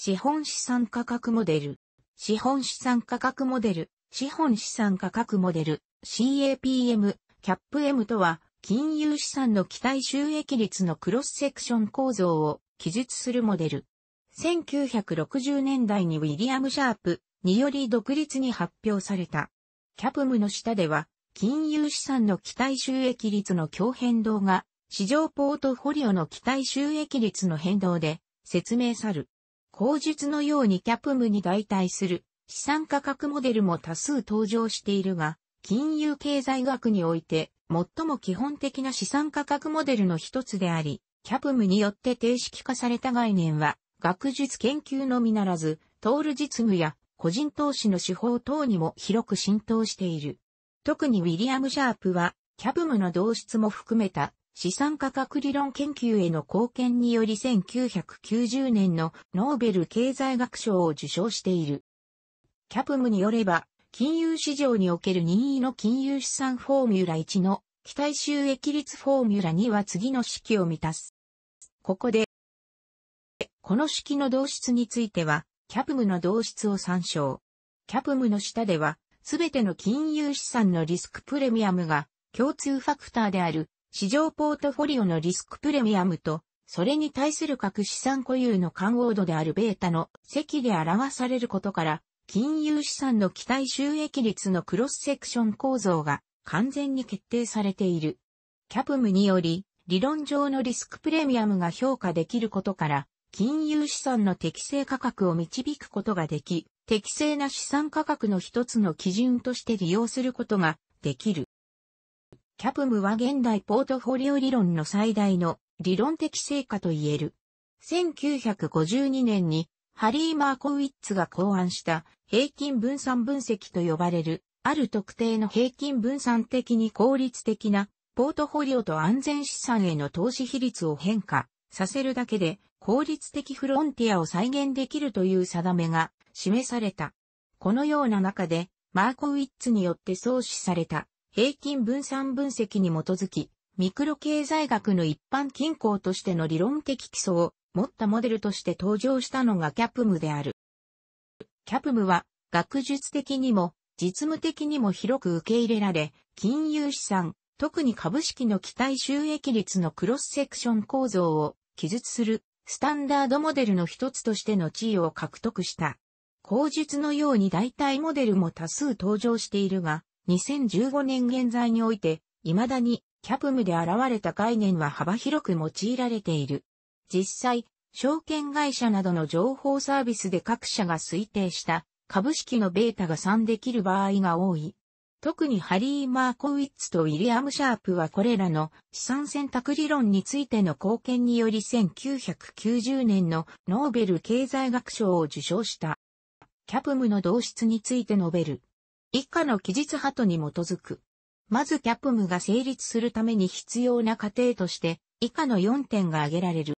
資本資産価格モデル、資本資産価格モデル、資本資産価格モデル、CAPM、CAPM とは、金融資産の期待収益率のクロスセクション構造を記述するモデル。1960年代にウィリアム・シャープにより独立に発表された。CAPM の下では、金融資産の期待収益率の強変動が、市場ポートフォリオの期待収益率の変動で説明さる。口述のようにキャプムに代替する資産価格モデルも多数登場しているが、金融経済学において最も基本的な資産価格モデルの一つであり、キャプムによって定式化された概念は、学術研究のみならず、トール実務や個人投資の手法等にも広く浸透している。特にウィリアム・シャープは、キャプムの導出も含めた資産価格理論研究への貢献により1990年のノーベル経済学賞を受賞している。キャプムによれば、金融市場における任意の金融資産フォーミュラ1の期待収益率フォーミュラ2は次の式を満たす。ここで、この式の動出については、キャプムの動出を参照。キャプムの下では、すべての金融資産のリスクプレミアムが共通ファクターである市場ポートフォリオのリスクプレミアムと、それに対する各資産固有の関応度であるベータの積で表されることから、金融資産の期待収益率のクロスセクション構造が完全に決定されている。キャプムにより、理論上のリスクプレミアムが評価できることから、金融資産の適正価格を導くことができ、適正な資産価格の一つの基準として利用することができる。キャプムは現代ポートフォリオ理論の最大の理論的成果と言える。1952年にハリー・マーコウィッツが考案した平均分散分析と呼ばれる、ある特定の平均分散的に効率的なポートフォリオと安全資産への投資比率を変化させるだけで効率的フロンティアを再現できるという定めが示された。このような中でマーコウィッツによって創始された平均分散分析に基づき、ミクロ経済学の一般均衡としての理論的基礎を持ったモデルとして登場したのがキャプムである。キャプムは学術的にも実務的にも広く受け入れられ、金融資産、特に株式の期待収益率のクロスセクション構造を記述するスタンダードモデルの一つとしての地位を獲得した。口述のように代替モデルも多数登場しているが、2015年現在において、未だにキャプムで現れた概念は幅広く用いられている。実際、証券会社などの情報サービスで各社が推定した株式のベータが算できる場合が多い。特にハリー・マーコウィッツとウィリアム・シャープはこれらの資産選択理論についての貢献により1990年のノーベル経済学賞を受賞した。キャプムの同出について述べる。以下の記述ハトに基づく。まずキャプムが成立するために必要な過程として、以下の4点が挙げられる。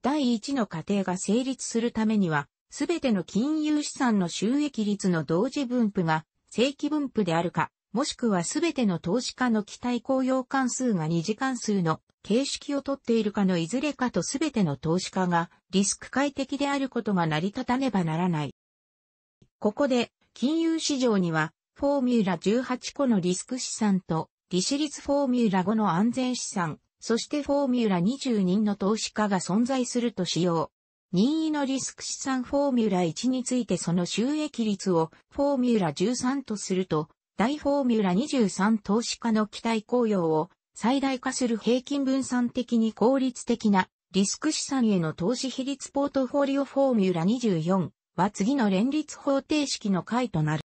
第1の過程が成立するためには、すべての金融資産の収益率の同時分布が正規分布であるか、もしくはすべての投資家の期待公用関数が二次関数の形式をとっているかのいずれかとすべての投資家がリスク快適であることが成り立たねばならない。ここで金融市場には、フォーミュラ18個のリスク資産と、利子率フォーミュラ5の安全資産、そしてフォーミュラ20人の投資家が存在するとしよう。任意のリスク資産フォーミュラ1についてその収益率をフォーミュラ13とすると、大フォーミュラ23投資家の期待効用を最大化する平均分散的に効率的なリスク資産への投資比率ポートフォリオフォーミュラ24は次の連立方程式の解となる。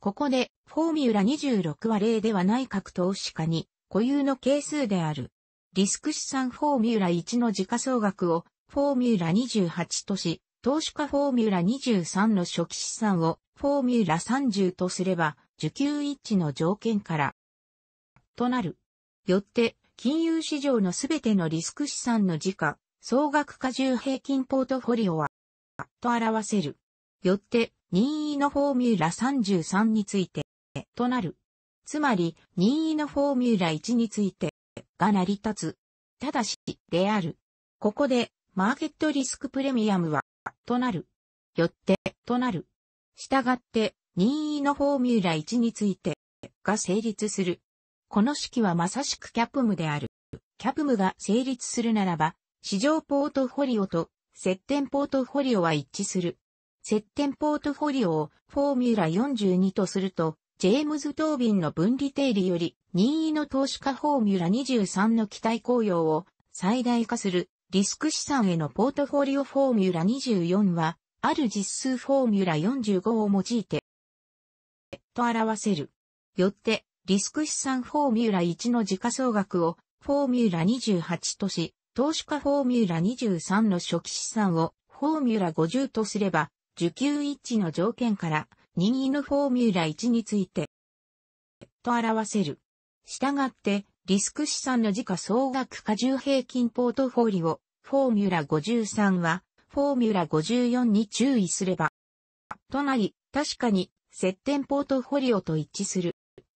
ここで、フォーミュラ26は例ではない各投資家に固有の係数である。リスク資産フォーミュラ1の時価総額をフォーミュラ28とし、投資家フォーミュラ23の初期資産をフォーミュラ30とすれば、受給一致の条件から、となる。よって、金融市場のすべてのリスク資産の時価、総額加重平均ポートフォリオは、と表せる。よって、任意のフォーミュラ33について、となる。つまり、任意のフォーミュラ1について、が成り立つ。ただし、である。ここで、マーケットリスクプレミアムは、となる。よって、となる。したがって、任意のフォーミュラ1について、が成立する。この式はまさしくキャプムである。キャプムが成立するならば、市場ポートフォリオと接点ポートフォリオは一致する。接点ポートフォリオをフォーミュラ42とすると、ジェームズ・トービンの分離定理より、任意の投資家フォーミュラ23の期待効用を最大化するリスク資産へのポートフォリオフォーミュラ24は、ある実数フォーミュラ45を用いて、と表せる。よって、リスク資産フォーミュラ1の時価総額をフォーミュラ28とし、投資家フォーミュラ23の初期資産をフォーミュラ50とすれば、受給一致の条件から、任意のフォーミュラ1について、と表せる。したがって、リスク資産の時価総額過重平均ポートフォリオ、フォーミュラ53は、フォーミュラ54に注意すれば、となり、確かに、接点ポートフォリオと一致する。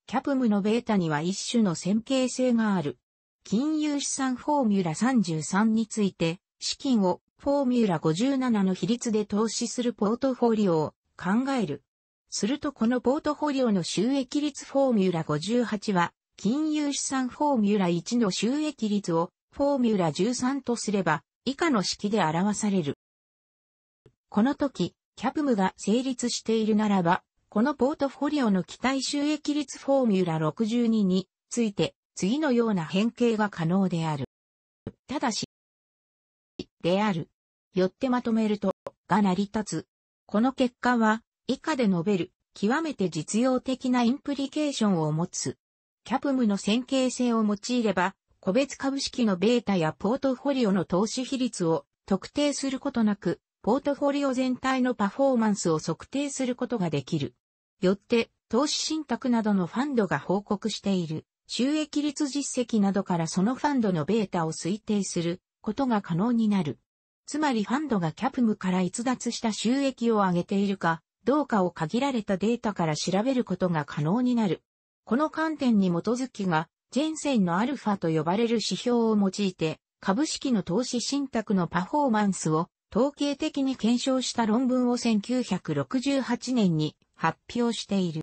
キャプムのベータには一種の線形性がある。金融資産フォーミュラ33について、資金をフォーミュラ57の比率で投資するポートフォリオを考える。するとこのポートフォリオの収益率フォーミュラ58は、金融資産フォーミュラ1の収益率をフォーミュラ13とすれば、以下の式で表される。この時、キャプムが成立しているならば、このポートフォリオの期待収益率フォーミュラ62について、次のような変形が可能である。ただし、である。よってまとめると、が成り立つ。この結果は、以下で述べる、極めて実用的なインプリケーションを持つ。キャプムの線形性を用いれば、個別株式のベータやポートフォリオの投資比率を特定することなく、ポートフォリオ全体のパフォーマンスを測定することができる。よって、投資信託などのファンドが報告している。収益率実績などからそのファンドのベータを推定することが可能になる。つまりファンドがキャプムから逸脱した収益を上げているかどうかを限られたデータから調べることが可能になる。この観点に基づきが、ジェンセンのアルファと呼ばれる指標を用いて、株式の投資信託のパフォーマンスを統計的に検証した論文を1968年に発表している。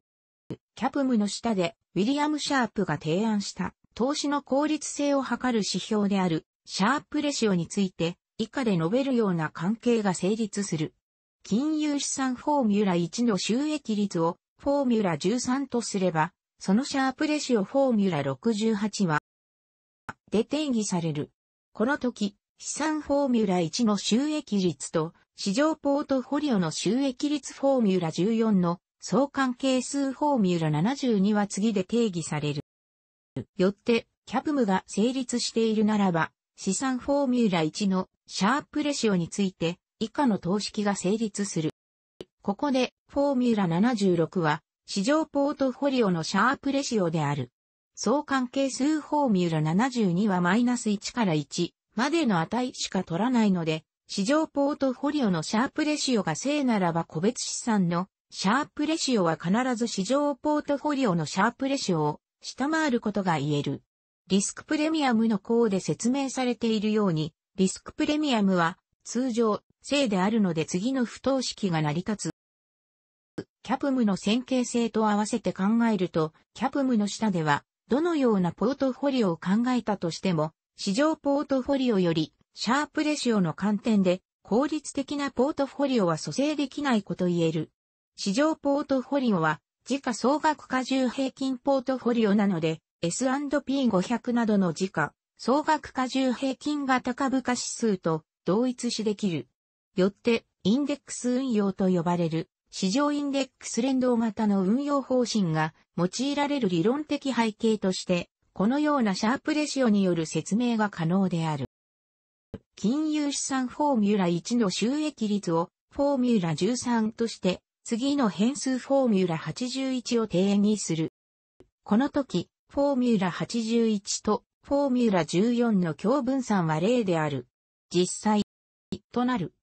キャプムの下でウィリアム・シャープが提案した投資の効率性を測る指標であるシャープレシオについて以下で述べるような関係が成立する。金融資産フォーミュラ1の収益率をフォーミュラ13とすれば、そのシャープレシオフォーミュラ68は、で定義される。この時、資産フォーミュラ1の収益率と、市場ポートフォリオの収益率フォーミュラ14の相関係数フォーミュラ72は次で定義される。よって、キャプムが成立しているならば、資産フォーミュラ1のシャープレシオについて、以下の等式が成立する。ここで、フォーミュラ76は、市場ポートフォリオのシャープレシオである。相関係数フォーミュラ72はマイナス1から1までの値しか取らないので、市場ポートフォリオのシャープレシオが正ならば個別資産のシャープレシオは必ず市場ポートフォリオのシャープレシオを下回ることが言える。リスクプレミアムの項で説明されているように、リスクプレミアムは通常正であるので次の不等式が成り立つ。キャプムの線形性と合わせて考えると、キャプムの下ではどのようなポートフォリオを考えたとしても、市場ポートフォリオよりシャープレシオの観点で効率的なポートフォリオは蘇生できないこと言える。市場ポートフォリオは、時価総額加重平均ポートフォリオなので、S&P500 などの時価、総額加重平均型株価指数と同一視できる。よって、インデックス運用と呼ばれる、市場インデックス連動型の運用方針が用いられる理論的背景として、このようなシャープレシオによる説明が可能である。金融資産フォーミュラ1の収益率をフォーミュラ13として次の変数フォーミュラ81を定義する。この時、フォーミュラ81とフォーミュラ14の共分散は0である。実際、となる。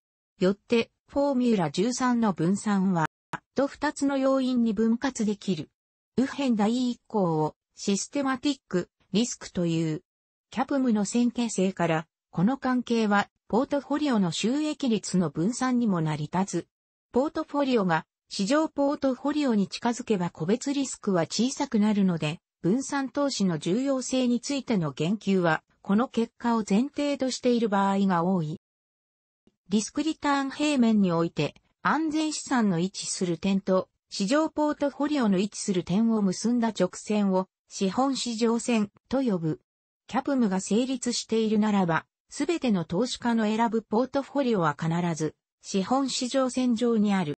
よって、フォーミュラ13の分散は、と2つの要因に分割できる。右辺第一項を、システマティック、リスクという、キャプムの線形性から、この関係は、ポートフォリオの収益率の分散にも成り立つ。ポートフォリオが市場ポートフォリオに近づけば個別リスクは小さくなるので、分散投資の重要性についての言及は、この結果を前提としている場合が多い。リスクリターン平面において、安全資産の位置する点と、市場ポートフォリオの位置する点を結んだ直線を、資本市場線と呼ぶ。キャプムが成立しているならば、すべての投資家の選ぶポートフォリオは必ず、資本市場線上にある。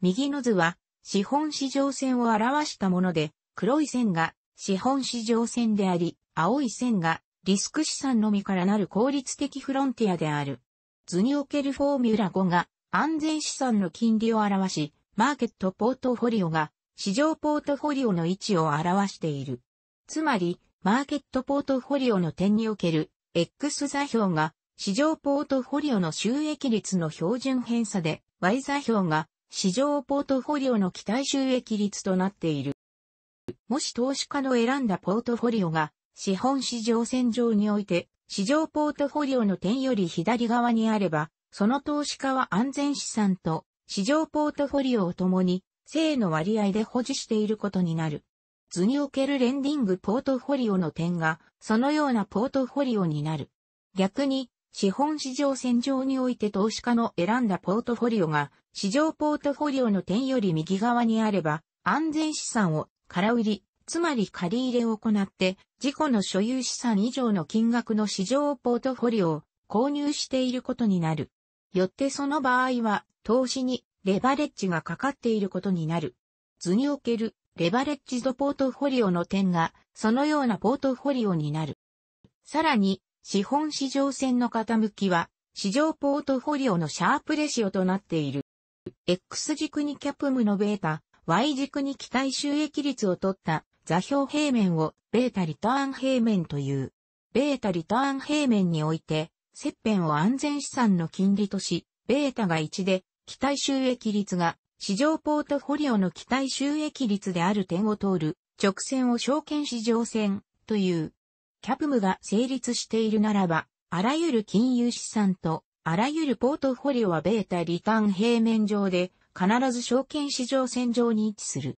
右の図は、資本市場線を表したもので、黒い線が資本市場線であり、青い線がリスク資産のみからなる効率的フロンティアである。図におけるフォーミュラ5が安全資産の金利を表し、マーケットポートフォリオが市場ポートフォリオの位置を表している。つまり、マーケットポートフォリオの点における X 座標が市場ポートフォリオの収益率の標準偏差で Y 座標が市場ポートフォリオの期待収益率となっている。もし投資家の選んだポートフォリオが資本市場線上において市場ポートフォリオの点より左側にあれば、その投資家は安全資産と市場ポートフォリオを共に正の割合で保持していることになる。図におけるレンディングポートフォリオの点がそのようなポートフォリオになる。逆に資本市場戦場において投資家の選んだポートフォリオが、市場ポートフォリオの点より右側にあれば、安全資産を空売り、つまり借り入れを行って、自己の所有資産以上の金額の市場ポートフォリオを購入していることになる。よってその場合は、投資にレバレッジがかかっていることになる。図におけるレバレッジドポートフォリオの点が、そのようなポートフォリオになる。さらに、資本市場線の傾きは、市場ポートフォリオのシャープレシオとなっている。X 軸にキャプムのベータ、Y 軸に期待収益率を取った座標平面をベータリターン平面という。ベータリターン平面において、切片を安全資産の金利とし、ベータが1で、期待収益率が市場ポートフォリオの期待収益率である点を通る直線を証券市場線という。キャプムが成立しているならば、あらゆる金融資産と、あらゆるポートフォリオはベータリターン平面上で、必ず証券市場線上に位置する。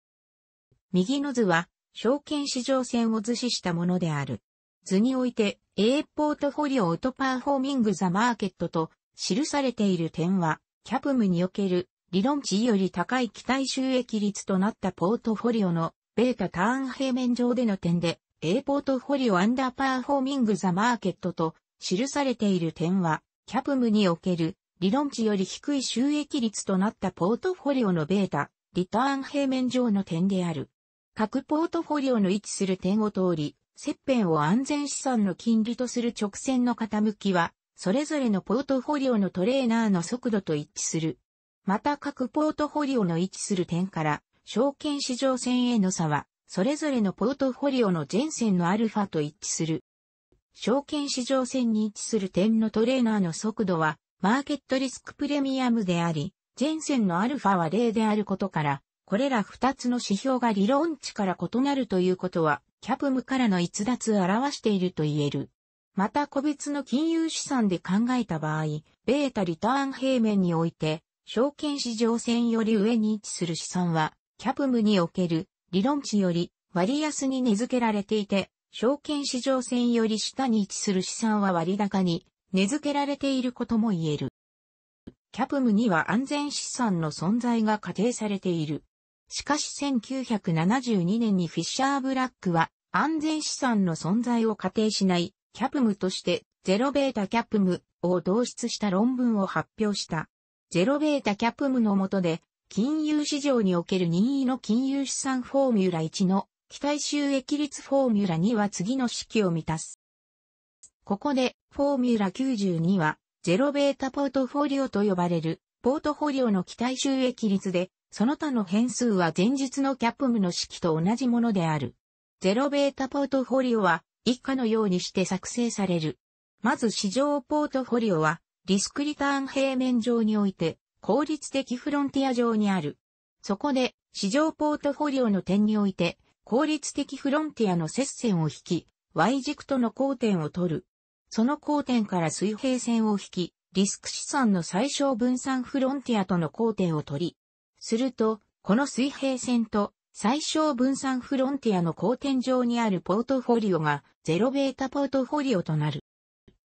右の図は、証券市場線を図示したものである。図において、A ポートフォリオオートパーフォーミングザマーケットと記されている点は、キャプムにおける理論値より高い期待収益率となったポートフォリオのベータターン平面上での点で A ポートフォリオアンダーパーフォーミングザマーケットと記されている点は、キャプムにおける理論値より低い収益率となったポートフォリオのベータ、リターン平面上の点である。各ポートフォリオの位置する点を通り、切片を安全資産の金利とする直線の傾きは、それぞれのポートフォリオのトレーナーの速度と一致する。また各ポートフォリオの位置する点から、証券市場線への差は、それぞれのポートフォリオの前線のアルファと一致する。証券市場線に位置する点のトレーナーの速度は、マーケットリスクプレミアムであり、前線のアルファは0であることから、これら2つの指標が理論値から異なるということは、キャプムからの逸脱を表していると言える。また個別の金融資産で考えた場合、ベータリターン平面において、証券市場線より上に位置する資産は、キャプムにおける理論値より割安に根付けられていて、証券市場線より下に位置する資産は割高に根付けられていることも言える。キャプムには安全資産の存在が仮定されている。しかし1972年にフィッシャーブラックは安全資産の存在を仮定しないキャプムとしてゼロベータキャプムを導出した論文を発表した。ゼロベータキャプムの下で金融市場における任意の金融資産フォーミュラ1の期待収益率フォーミュラ2は次の式を満たす。ここで、フォーミュラ92は、ゼロベータポートフォリオと呼ばれる、ポートフォリオの期待収益率で、その他の変数は前日のキャップムの式と同じものである。ゼロベータポートフォリオは、以下のようにして作成される。まず市場ポートフォリオは、リスクリターン平面上において、効率的フロンティア上にある。そこで、市場ポートフォリオの点において、効率的フロンティアの接線を引き、Y 軸との交点を取る。その交点から水平線を引き、リスク資産の最小分散フロンティアとの交点を取り。すると、この水平線と最小分散フロンティアの交点上にあるポートフォリオがゼロベータポートフォリオとなる。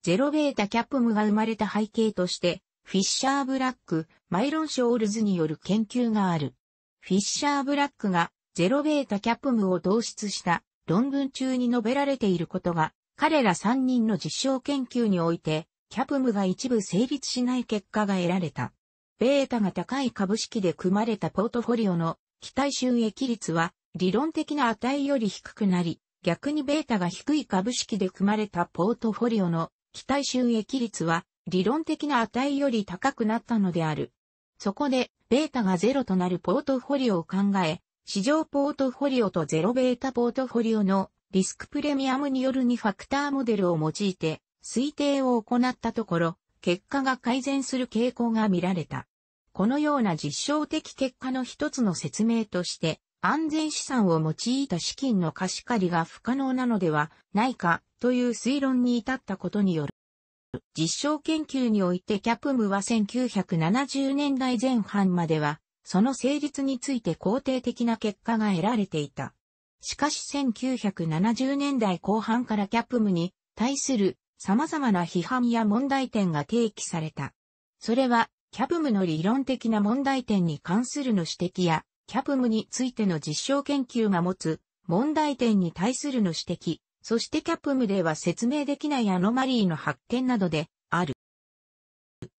ゼロベータキャップムが生まれた背景として、フィッシャー・ブラック、マイロン・ショールズによる研究がある。フィッシャー・ブラックがゼロベータキャプムを導出した論文中に述べられていることが、彼ら3人の実証研究において、キャプムが一部成立しない結果が得られた。ベータが高い株式で組まれたポートフォリオの期待収益率は理論的な値より低くなり、逆にベータが低い株式で組まれたポートフォリオの期待収益率は理論的な値より高くなったのである。そこで、ベータがゼロとなるポートフォリオを考え、市場ポートフォリオとゼロベータポートフォリオのリスクプレミアムによる2ファクターモデルを用いて推定を行ったところ、結果が改善する傾向が見られた。このような実証的結果の一つの説明として、安全資産を用いた資金の貸し借りが不可能なのではないかという推論に至ったことによる。実証研究においてキャプムは1970年代前半までは、その成立について肯定的な結果が得られていた。しかし1970年代後半からキャプムに対する様々な批判や問題点が提起された。それは、キャプムの理論的な問題点に関するの指摘や、キャプムについての実証研究が持つ問題点に対するの指摘、そしてキャプムでは説明できないアノマリーの発見などで、ある。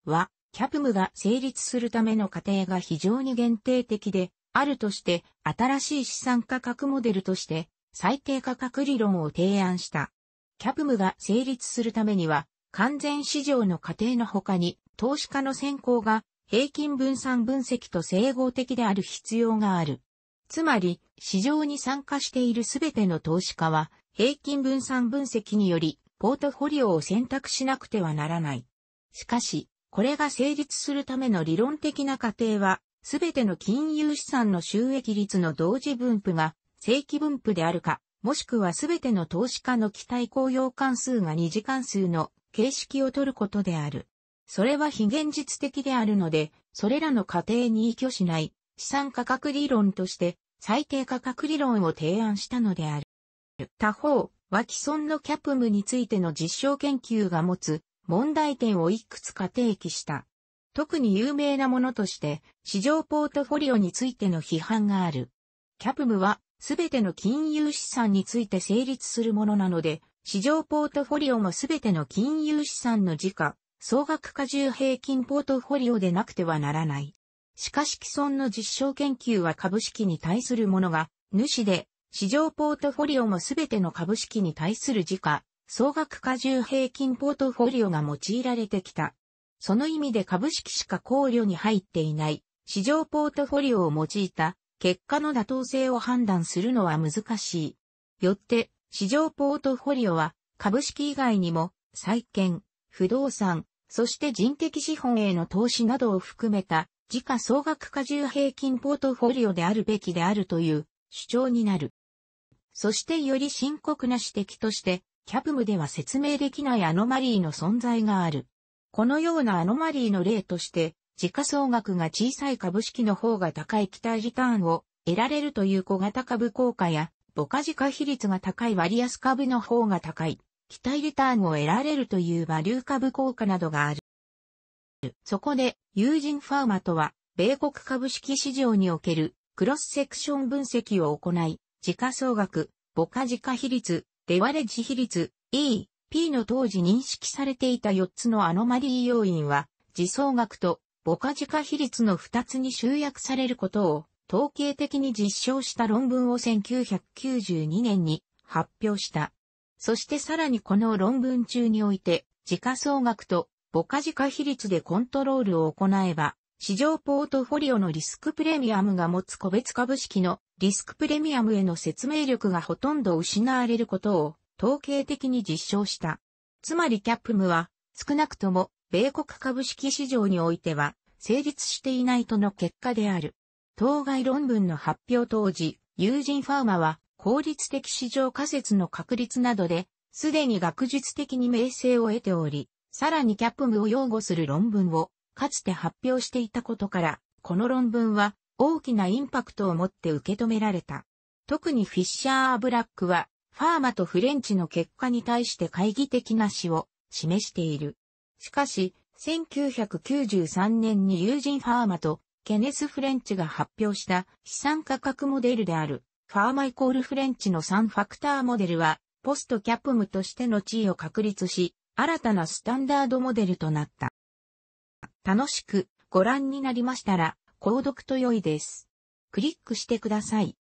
は、キャプムが成立するための過程が非常に限定的で、あるとして、新しい資産価格モデルとして、最低価格理論を提案した。キャプムが成立するためには、完全市場の過程の他に、投資家の選考が平均分散分析と整合的である必要がある。つまり、市場に参加しているすべての投資家は、平均分散分析により、ポートフォリオを選択しなくてはならない。しかし、これが成立するための理論的な過程は、すべての金融資産の収益率の同時分布が正規分布であるか、もしくはすべての投資家の期待公用関数が二次関数の形式を取ることである。それは非現実的であるので、それらの過程に依拠しない資産価格理論として最低価格理論を提案したのである。他方、は既存のキャプムについての実証研究が持つ問題点をいくつか提起した。特に有名なものとして、市場ポートフォリオについての批判がある。キャプムは、すべての金融資産について成立するものなので、市場ポートフォリオもすべての金融資産の時価、総額加重平均ポートフォリオでなくてはならない。しかし既存の実証研究は株式に対するものが、主で市場ポートフォリオもすべての株式に対する時価、総額加重平均ポートフォリオが用いられてきた。その意味で株式しか考慮に入っていない市場ポートフォリオを用いた結果の妥当性を判断するのは難しい。よって市場ポートフォリオは株式以外にも債券、不動産、そして人的資本への投資などを含めた時価総額加重平均ポートフォリオであるべきであるという主張になる。そしてより深刻な指摘として、キャプムでは説明できないアノマリーの存在がある。このようなアノマリーの例として、時価総額が小さい株式の方が高い期待リターンを得られるという小型株効果や、母価時価比率が高い割安株の方が高い、期待リターンを得られるというバリュー株効果などがある。そこで、友人ファーマとは、米国株式市場におけるクロスセクション分析を行い、時価総額、母価時価比率、デワレッジ比率、E、P の当時認識されていた4つのアノマリー要因は、時総額と母価時価比率の2つに集約されることを、統計的に実証した論文を1992年に発表した。そしてさらにこの論文中において、時価総額と母価時価比率でコントロールを行えば、市場ポートフォリオのリスクプレミアムが持つ個別株式のリスクプレミアムへの説明力がほとんど失われることを統計的に実証した。つまりキャップムは少なくとも米国株式市場においては成立していないとの結果である。当該論文の発表当時、友人ファーマは効率的市場仮説の確立などで、すでに学術的に名声を得ており、さらにキャップムを擁護する論文をかつて発表していたことから、この論文は大きなインパクトを持って受け止められた。特にフィッシャー・ブラックは、ファーマとフレンチの結果に対して懐疑的な詩を示している。しかし、1993年に友人ファーマとケネス・フレンチが発表した資産価格モデルであるファーマイコール・フレンチの3ファクターモデルはポストキャプムとしての地位を確立し新たなスタンダードモデルとなった。楽しくご覧になりましたら購読と良いです。クリックしてください。